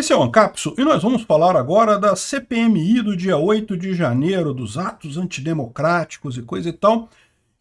Esse é o Ancapso e nós vamos falar agora da CPMI do dia 8 de janeiro, dos atos antidemocráticos e coisa e tal,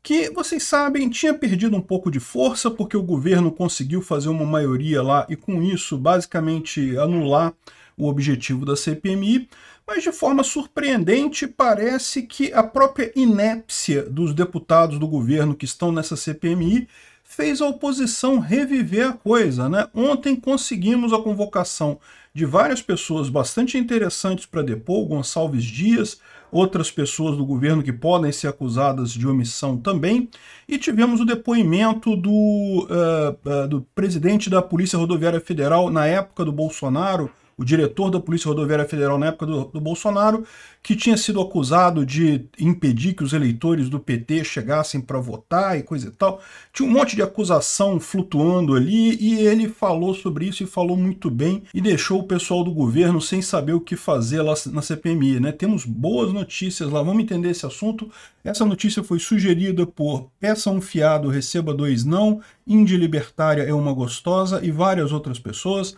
que vocês sabem tinha perdido um pouco de força porque o governo conseguiu fazer uma maioria lá e com isso basicamente anular o objetivo da CPMI, mas de forma surpreendente parece que a própria inépcia dos deputados do governo que estão nessa CPMI fez a oposição reviver a coisa. Né? Ontem conseguimos a convocação de várias pessoas bastante interessantes para depor, Gonçalves Dias, outras pessoas do governo que podem ser acusadas de omissão também, e tivemos o depoimento do, uh, uh, do presidente da Polícia Rodoviária Federal na época do Bolsonaro, o diretor da Polícia Rodoviária Federal na época do, do Bolsonaro, que tinha sido acusado de impedir que os eleitores do PT chegassem para votar e coisa e tal. Tinha um monte de acusação flutuando ali e ele falou sobre isso e falou muito bem e deixou o pessoal do governo sem saber o que fazer lá na CPMI. Né? Temos boas notícias lá, vamos entender esse assunto. Essa notícia foi sugerida por Peça um Fiado, Receba Dois Não, Indie Libertária é uma Gostosa e várias outras pessoas.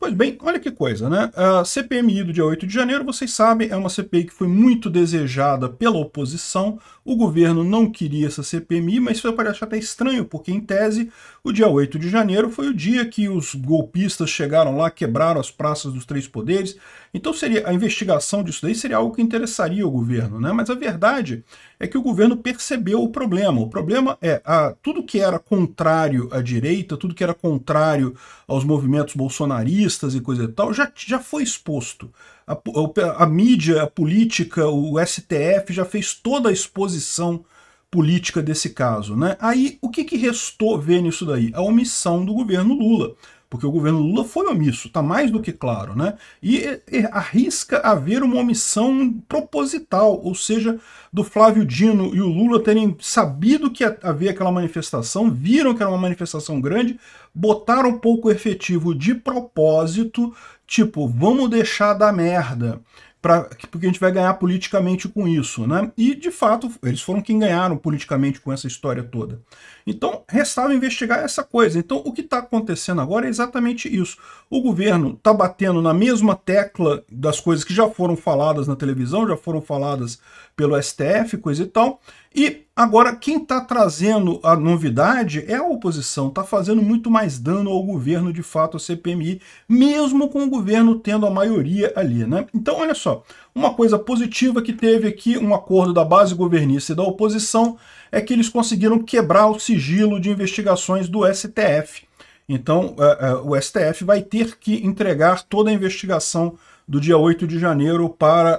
Pois bem, olha que coisa, né? A CPMI do dia 8 de janeiro, vocês sabem, é uma CPI que foi muito desejada pela oposição. O governo não queria essa CPMI, mas isso parece até estranho, porque em tese, o dia 8 de janeiro foi o dia que os golpistas chegaram lá, quebraram as praças dos três poderes. Então seria a investigação disso daí seria algo que interessaria o governo, né? Mas a verdade é que o governo percebeu o problema. O problema é a, tudo que era contrário à direita, tudo que era contrário aos movimentos bolsonaristas e coisa e tal, já, já foi exposto. A, a, a mídia, a política, o STF já fez toda a exposição política desse caso. Né? Aí, o que, que restou ver nisso daí? A omissão do governo Lula porque o governo Lula foi omisso, está mais do que claro, né? E, arrisca haver uma omissão proposital, ou seja, do Flávio Dino e o Lula terem sabido que havia aquela manifestação, viram que era uma manifestação grande, botaram pouco efetivo de propósito, tipo, vamos deixar da merda porque a gente vai ganhar politicamente com isso, né? E, de fato, eles foram quem ganharam politicamente com essa história toda. Então, restava investigar essa coisa. Então, o que está acontecendo agora é exatamente isso. O governo está batendo na mesma tecla das coisas que já foram faladas na televisão, já foram faladas pelo STF, coisa e tal, e Agora, quem está trazendo a novidade é a oposição, está fazendo muito mais dano ao governo, de fato, a CPMI, mesmo com o governo tendo a maioria ali, né? Então, olha só, uma coisa positiva que teve aqui um acordo da base governista e da oposição é que eles conseguiram quebrar o sigilo de investigações do STF. Então, é, é, o STF vai ter que entregar toda a investigação do dia 8 de janeiro para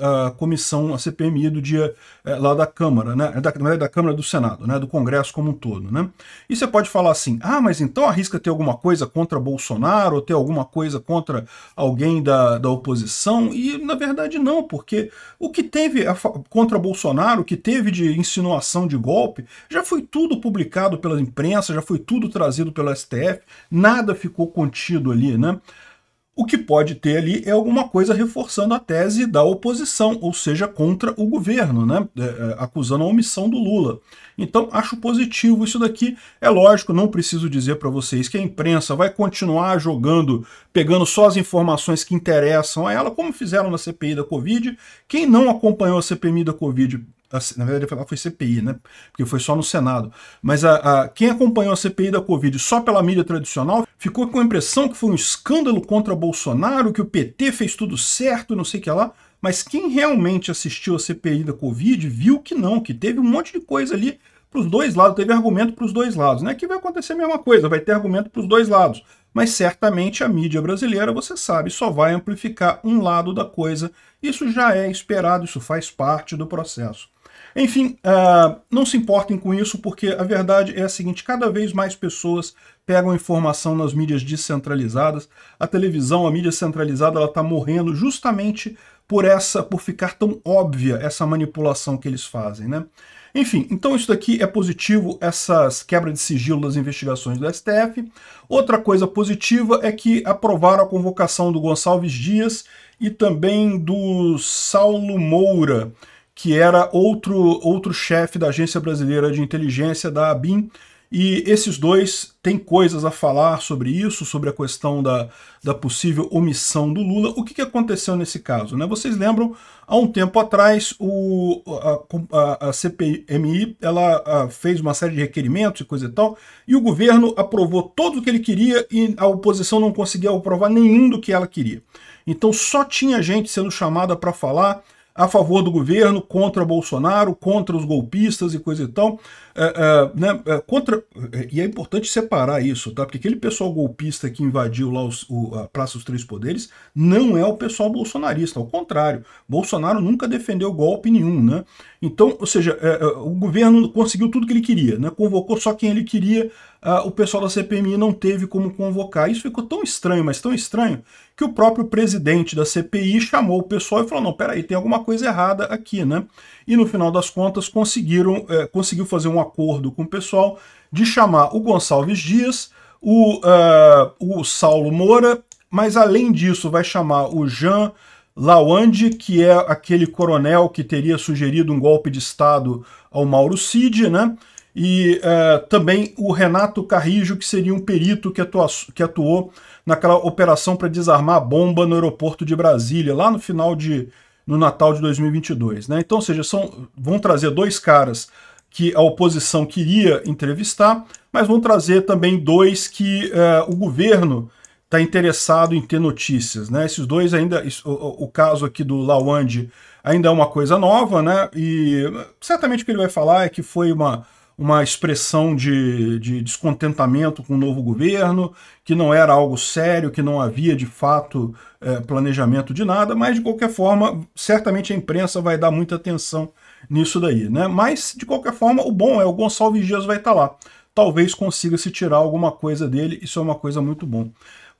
a, a comissão, a CPMI do dia é, lá da Câmara, né? Da, da Câmara do Senado, né? Do Congresso como um todo, né? E você pode falar assim, ah, mas então arrisca ter alguma coisa contra Bolsonaro, ou ter alguma coisa contra alguém da, da oposição? E na verdade não, porque o que teve a, contra Bolsonaro, o que teve de insinuação de golpe, já foi tudo publicado pela imprensa, já foi tudo trazido pelo STF, nada ficou contido ali, né? O que pode ter ali é alguma coisa reforçando a tese da oposição, ou seja, contra o governo, né? É, é, acusando a omissão do Lula. Então, acho positivo isso daqui. É lógico, não preciso dizer para vocês que a imprensa vai continuar jogando, pegando só as informações que interessam a ela, como fizeram na CPI da Covid. Quem não acompanhou a CPI da Covid na verdade foi CPI, né? Porque foi só no Senado. Mas a, a, quem acompanhou a CPI da Covid só pela mídia tradicional ficou com a impressão que foi um escândalo contra Bolsonaro, que o PT fez tudo certo, não sei o que lá. Mas quem realmente assistiu a CPI da Covid viu que não, que teve um monte de coisa ali para os dois lados, teve argumento para os dois lados, né? Que vai acontecer a mesma coisa, vai ter argumento para os dois lados. Mas certamente a mídia brasileira, você sabe, só vai amplificar um lado da coisa. Isso já é esperado, isso faz parte do processo. Enfim, uh, não se importem com isso, porque a verdade é a seguinte: cada vez mais pessoas pegam informação nas mídias descentralizadas. A televisão, a mídia centralizada, ela está morrendo justamente por essa, por ficar tão óbvia essa manipulação que eles fazem, né? Enfim, então isso daqui é positivo, essas quebras de sigilo das investigações do STF. Outra coisa positiva é que aprovaram a convocação do Gonçalves Dias e também do Saulo Moura que era outro, outro chefe da Agência Brasileira de Inteligência, da ABIN, e esses dois têm coisas a falar sobre isso, sobre a questão da, da possível omissão do Lula. O que, que aconteceu nesse caso? Né? Vocês lembram, há um tempo atrás, o, a, a, a CPMI ela a, fez uma série de requerimentos e coisa e tal, e o governo aprovou tudo o que ele queria e a oposição não conseguia aprovar nenhum do que ela queria. Então só tinha gente sendo chamada para falar a favor do governo, contra Bolsonaro, contra os golpistas e coisa e tal. É, é, né, é, contra, e é importante separar isso, tá? Porque aquele pessoal golpista que invadiu lá os, o, a Praça dos Três Poderes não é o pessoal bolsonarista, ao contrário. Bolsonaro nunca defendeu golpe nenhum, né? Então, ou seja, é, é o governo conseguiu tudo que ele queria, né? Convocou só quem ele queria, uh, o pessoal da CPMI não teve como convocar. Isso ficou tão estranho, mas tão estranho, que o próprio presidente da CPI chamou o pessoal e falou: não, peraí, tem alguma coisa errada aqui, né? E no final das contas conseguiram, eh, conseguiu fazer um acordo com o pessoal de chamar o Gonçalves Dias, o, uh, o Saulo Moura, mas além disso vai chamar o Jean. Lawande, que é aquele coronel que teria sugerido um golpe de Estado ao Mauro Cid, né? e uh, também o Renato Carrijo, que seria um perito que, atua, que atuou naquela operação para desarmar a bomba no aeroporto de Brasília, lá no final de no Natal de 2022. Né? Então, ou seja, são, vão trazer dois caras que a oposição queria entrevistar, mas vão trazer também dois que uh, o governo está interessado em ter notícias. Né? Esses dois ainda, isso, o, o, caso aqui do Lawande ainda é uma coisa nova, né? e certamente o que ele vai falar é que foi uma uma expressão de, de descontentamento com o novo governo, que não era algo sério, que não havia de fato é, planejamento de nada, mas de qualquer forma, certamente a imprensa vai dar muita atenção nisso daí. Né? Mas, de qualquer forma, o bom é o Gonçalves Dias vai estar tá lá. Talvez consiga se tirar alguma coisa dele, isso é uma coisa muito bom.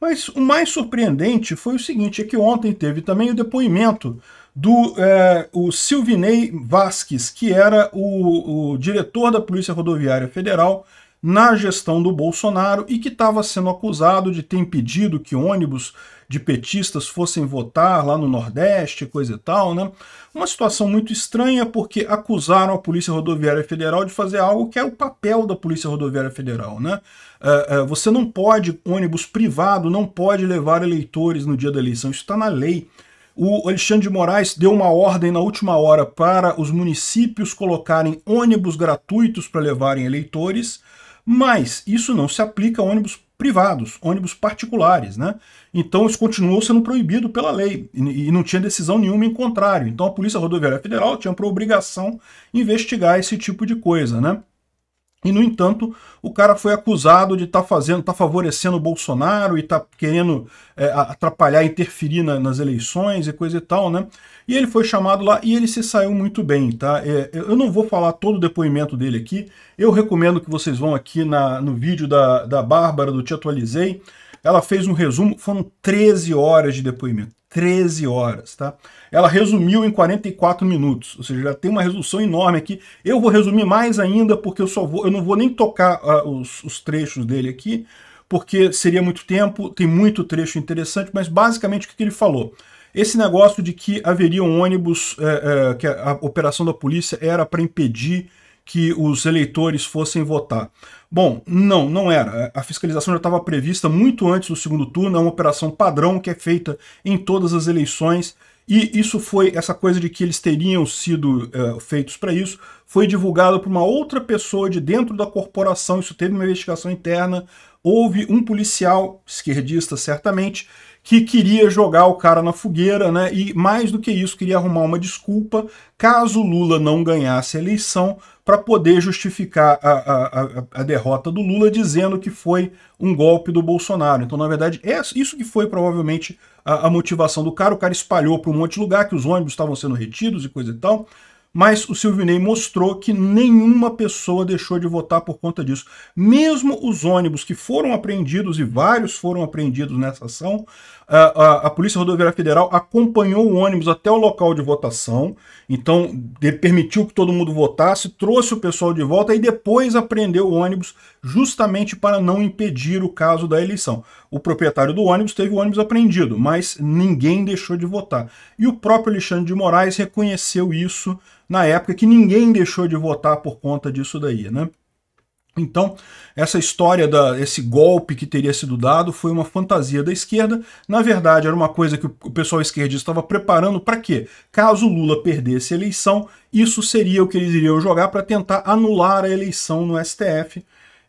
Mas o mais surpreendente foi o seguinte, é que ontem teve também o depoimento do é, o Silvinei Vasques, que era o, o diretor da Polícia Rodoviária Federal, na gestão do Bolsonaro e que estava sendo acusado de ter impedido que ônibus de petistas fossem votar lá no Nordeste, coisa e tal, né? Uma situação muito estranha porque acusaram a Polícia Rodoviária Federal de fazer algo que é o papel da Polícia Rodoviária Federal, né? É, é, você não pode, ônibus privado, não pode levar eleitores no dia da eleição, isso está na lei. O Alexandre de Moraes deu uma ordem na última hora para os municípios colocarem ônibus gratuitos para levarem eleitores, mas isso não se aplica a ônibus privados, ônibus particulares, né? Então isso continuou sendo proibido pela lei e não tinha decisão nenhuma em contrário. Então a Polícia Rodoviária Federal tinha por obrigação investigar esse tipo de coisa, né? E, no entanto, o cara foi acusado de estar tá fazendo, tá favorecendo o Bolsonaro e tá querendo é, atrapalhar, interferir na, nas eleições e coisa e tal, né? E ele foi chamado lá e ele se saiu muito bem, tá? É, eu não vou falar todo o depoimento dele aqui. Eu recomendo que vocês vão aqui na, no vídeo da, da Bárbara, do Te Atualizei. Ela fez um resumo, foram 13 horas de depoimento. 13 horas, tá? Ela resumiu em 44 minutos, ou seja, já tem uma resolução enorme aqui. Eu vou resumir mais ainda porque eu só vou, eu não vou nem tocar uh, os, os trechos dele aqui, porque seria muito tempo, tem muito trecho interessante, mas basicamente o que, que ele falou? Esse negócio de que haveria um ônibus, é, é, que a, a, operação da polícia era para impedir que os eleitores fossem votar. Bom, não, não era. A fiscalização já estava prevista muito antes do segundo turno, é uma operação padrão que é feita em todas as eleições. E isso foi, essa coisa de que eles teriam sido é, feitos para isso, foi divulgado por uma outra pessoa de dentro da corporação, isso teve uma investigação interna, houve um policial, esquerdista certamente, que queria jogar o cara na fogueira, né? E mais do que isso, queria arrumar uma desculpa caso Lula não ganhasse a eleição para poder justificar a, a, a, a, derrota do Lula, dizendo que foi um golpe do Bolsonaro. Então, na verdade, é isso que foi provavelmente a, a motivação do cara. O cara espalhou para um monte de lugar que os ônibus estavam sendo retidos e coisa e tal mas o Silvio Ney mostrou que nenhuma pessoa deixou de votar por conta disso. Mesmo os ônibus que foram apreendidos, e vários foram apreendidos nessa ação, a, a, a Polícia Rodoviária Federal acompanhou o ônibus até o local de votação, então permitiu que todo mundo votasse, trouxe o pessoal de volta e depois apreendeu o ônibus justamente para não impedir o caso da eleição. O proprietário do ônibus teve o ônibus apreendido, mas ninguém deixou de votar. E o próprio Alexandre de Moraes reconheceu isso na época que ninguém deixou de votar por conta disso daí, né? Então, essa história, da, esse golpe que teria sido dado foi uma fantasia da esquerda. Na verdade, era uma coisa que o pessoal esquerdista estava preparando para quê? Caso Lula perdesse a eleição, isso seria o que eles iriam jogar para tentar anular a eleição no STF.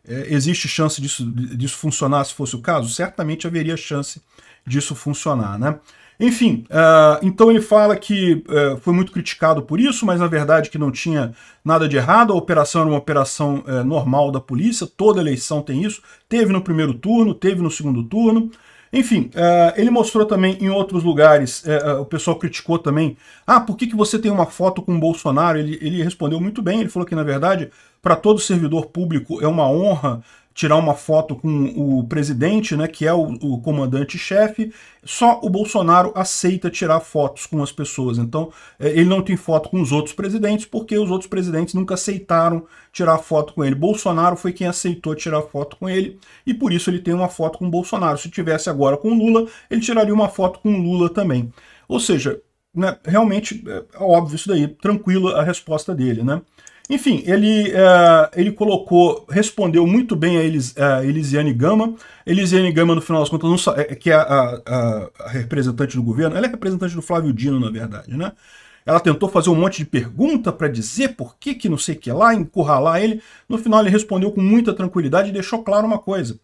É, existe chance disso, disso funcionar se fosse o caso? Certamente haveria chance disso funcionar, né? Enfim, uh, então ele fala que uh, foi muito criticado por isso, mas na verdade que não tinha nada de errado, a operação era uma operação uh, normal da polícia, toda eleição tem isso, teve no primeiro turno, teve no segundo turno, enfim, uh, ele mostrou também em outros lugares, uh, uh, o pessoal criticou também, ah, por que, que você tem uma foto com o Bolsonaro? Ele, ele respondeu muito bem, ele falou que, na verdade, para todo servidor público é uma honra tirar uma foto com o presidente, né, que é o, o comandante-chefe, só o Bolsonaro aceita tirar fotos com as pessoas. Então, é, ele não tem foto com os outros presidentes, porque os outros presidentes nunca aceitaram tirar foto com ele. Bolsonaro foi quem aceitou tirar foto com ele, e por isso ele tem uma foto com Bolsonaro. Se tivesse agora com Lula, ele tiraria uma foto com Lula também. Ou seja, né, realmente é, é óbvio isso daí, tranquila a resposta dele, né? Enfim, ele, eh, ele colocou, respondeu muito bem a, Elis, a eh, Elisiane Gama. Elisiane Gama, no final das contas, não, é, é, que é a, a, a, representante do governo, ela é representante do Flávio Dino, na verdade, né? Ela tentou fazer um monte de pergunta para dizer por que que não sei o que lá, encurralar ele. No final ele respondeu com muita tranquilidade e deixou claro uma coisa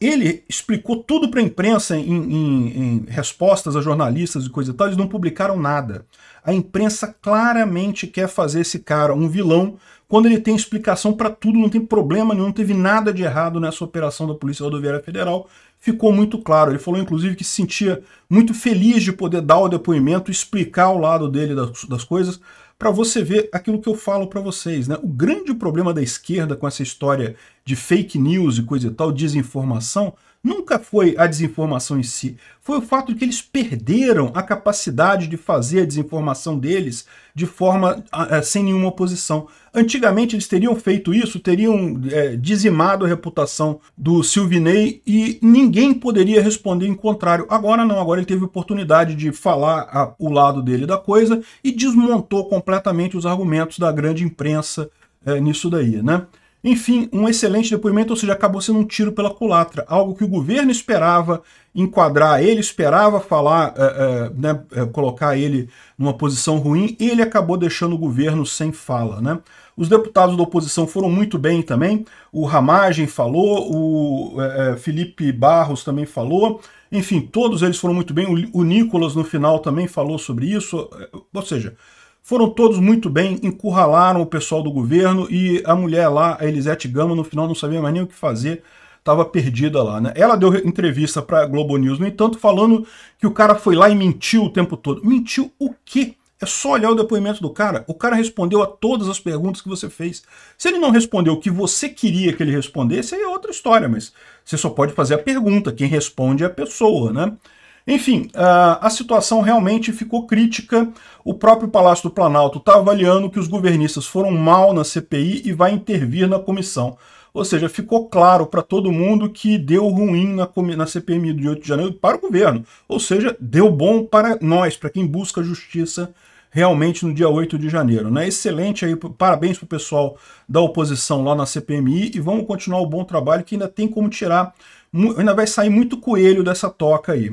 ele explicou tudo para a imprensa em, em, em, respostas a jornalistas e coisa e tal, eles não publicaram nada. A imprensa claramente quer fazer esse cara um vilão quando ele tem explicação para tudo, não tem problema nenhum, não teve nada de errado nessa operação da Polícia Rodoviária Federal. Ficou muito claro. Ele falou, inclusive, que se sentia muito feliz de poder dar o depoimento, explicar o lado dele das, das coisas, para você ver aquilo que eu falo para vocês. Né? O grande problema da esquerda com essa história de fake news e coisa e tal, desinformação, nunca foi a desinformação em si. Foi o fato de que eles perderam a capacidade de fazer a desinformação deles de forma é, sem nenhuma oposição. Antigamente eles teriam feito isso, teriam é, dizimado a reputação do Silvinei e ninguém poderia responder em contrário. Agora não, agora ele teve oportunidade de falar a, o lado dele da coisa e desmontou completamente os argumentos da grande imprensa é, nisso daí, né? Enfim, um excelente depoimento, ou seja, acabou sendo um tiro pela culatra, algo que o governo esperava enquadrar ele, esperava falar, é, é, né, eh, colocar ele numa posição ruim, e ele acabou deixando o governo sem fala. Né? Os deputados da oposição foram muito bem também, o Ramagem falou, o é, Felipe Barros também falou, enfim, todos eles foram muito bem, o, o Nicolas no final também falou sobre isso, ou seja, foram todos muito bem, encurralaram o pessoal do governo e a mulher lá, a Elisete Gama, no final não sabia mais nem o que fazer, estava perdida lá. Né? Ela deu entrevista para a Globo News, no entanto, falando que o cara foi lá e mentiu o tempo todo. Mentiu o quê? É só olhar o depoimento do cara. O cara respondeu a todas as perguntas que você fez. Se ele não respondeu o que você queria que ele respondesse, aí é outra história, mas você só pode fazer a pergunta. Quem responde é a pessoa, né? Enfim, a, situação realmente ficou crítica. O próprio Palácio do Planalto está avaliando que os governistas foram mal na CPI e vai intervir na comissão. Ou seja, ficou claro para todo mundo que deu ruim na, na CPMI do 8 de janeiro para o governo. Ou seja, deu bom para nós, para quem busca justiça realmente no dia 8 de janeiro. Né? Excelente aí, parabéns para o pessoal da oposição lá na CPMI e vamos continuar o bom trabalho que ainda tem como tirar, ainda vai sair muito coelho dessa toca aí.